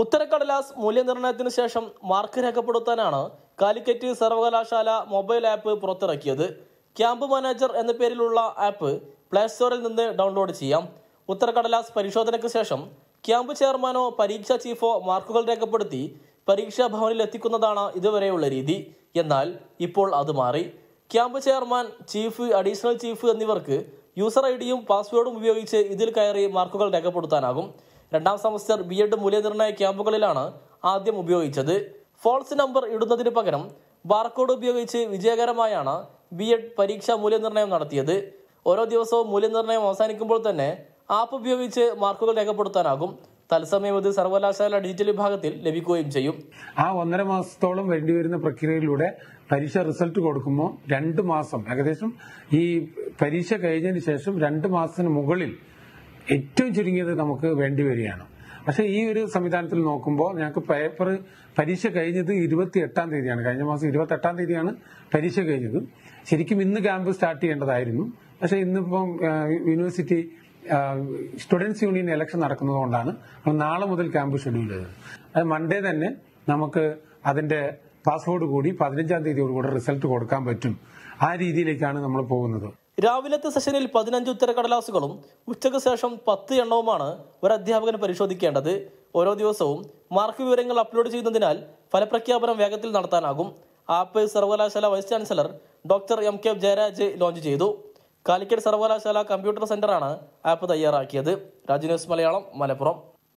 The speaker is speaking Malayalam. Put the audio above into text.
ഉത്തരക്കടലാസ് മൂല്യനിർണ്ണയത്തിന് ശേഷം മാർക്ക് രേഖപ്പെടുത്താനാണ് കാലിക്കറ്റ് സർവകലാശാല മൊബൈൽ ആപ്പ് പുറത്തിറക്കിയത് ക്യാമ്പ് മാനേജർ എന്ന പേരിലുള്ള ആപ്പ് പ്ലേ സ്റ്റോറിൽ നിന്ന് ഡൗൺലോഡ് ചെയ്യാം ഉത്തരക്കടലാസ് പരിശോധനയ്ക്ക് ശേഷം ക്യാമ്പ് ചെയർമാനോ പരീക്ഷാ ചീഫോ മാർക്കുകൾ രേഖപ്പെടുത്തി പരീക്ഷാ ഭവനിൽ എത്തിക്കുന്നതാണ് ഇതുവരെയുള്ള രീതി എന്നാൽ ഇപ്പോൾ അത് മാറി camp chairman chief additional chief എന്നിവർക്ക് യൂസർ ഐ ഡിയും പാസ്വേഡും ഉപയോഗിച്ച് ഇതിൽ കയറി മാർക്കുകൾ രേഖപ്പെടുത്താനാകും രണ്ടാം സെമസ്റ്റർ ബി എഡ് മൂല്യനിർണ്ണയ ക്യാമ്പുകളിലാണ് ആദ്യം ഉപയോഗിച്ചത് ഫോൾസ് നമ്പർ ഇടുന്നതിന് പകരം ബാർകോഡ് ഉപയോഗിച്ച് വിജയകരമായാണ് ബി എഡ് പരീക്ഷാ മൂല്യനിർണ്ണയം നടത്തിയത് ഓരോ ദിവസവും മൂല്യനിർണ്ണയം അവസാനിക്കുമ്പോൾ തന്നെ ആപ്പ് ഉപയോഗിച്ച് മാർക്കുകൾ രേഖപ്പെടുത്താനാകും തത്സമയം ഇത് സർവകലാശാല ഡിജിറ്റൽ വിഭാഗത്തിൽ ലഭിക്കുകയും ചെയ്യും ആ ഒന്നര മാസത്തോളം വേണ്ടിവരുന്ന പ്രക്രിയയിലൂടെ പരീക്ഷ റിസൾട്ട് കൊടുക്കുമ്പോൾ രണ്ട് മാസം ഏകദേശം ഈ പരീക്ഷ കഴിഞ്ഞതിന് ശേഷം രണ്ട് മാസത്തിന് മുകളിൽ ഏറ്റവും ചുരുങ്ങിയത് നമുക്ക് വേണ്ടി വരികയാണ് പക്ഷേ ഈ ഒരു സംവിധാനത്തിൽ നോക്കുമ്പോൾ ഞങ്ങൾക്ക് പേപ്പർ പരീക്ഷ കഴിഞ്ഞത് ഇരുപത്തി എട്ടാം തീയതിയാണ് കഴിഞ്ഞ മാസം ഇരുപത്തി എട്ടാം തീയതിയാണ് പരീക്ഷ കഴിഞ്ഞത് ശരിക്കും ഇന്ന് ക്യാമ്പ് സ്റ്റാർട്ട് ചെയ്യേണ്ടതായിരുന്നു പക്ഷെ ഇന്നിപ്പം യൂണിവേഴ്സിറ്റി സ്റ്റുഡൻസ് യൂണിയൻ ഇലക്ഷൻ നടക്കുന്നതുകൊണ്ടാണ് നാളെ മുതൽ ക്യാമ്പ് ഷെഡ്യൂൾ ചെയ്തത് അത് മൺഡേ തന്നെ നമുക്ക് അതിന്റെ പാസ്വേഡ് കൂടി പതിനഞ്ചാം തീയതിയോട് കൂടെ റിസൾട്ട് കൊടുക്കാൻ പറ്റും ആ രീതിയിലേക്കാണ് നമ്മൾ പോകുന്നത് രാവിലത്തെ സെഷനിൽ പതിനഞ്ച് ഉത്തരക്കടലാസുകളും ഉച്ചയ്ക്ക് ശേഷം പത്ത് എണ്ണവുമാണ് ഒരധ്യാപകൻ പരിശോധിക്കേണ്ടത് ഓരോ ദിവസവും മാർക്ക് വിവരങ്ങൾ അപ്ലോഡ് ചെയ്യുന്നതിനാൽ ഫലപ്രഖ്യാപനം വേഗത്തിൽ നടത്താനാകും ആപ്പ് സർവകലാശാല vice chancellor doctor M K Jayaraj launch ചെയ്തു കാലിക്കറ്റ് സർവകലാശാല കമ്പ്യൂട്ടർ സെന്ററാണ് ആപ്പ് തയ്യാറാക്കിയത് രാജു ന്യൂസ് മലയാളം മലപ്പുറം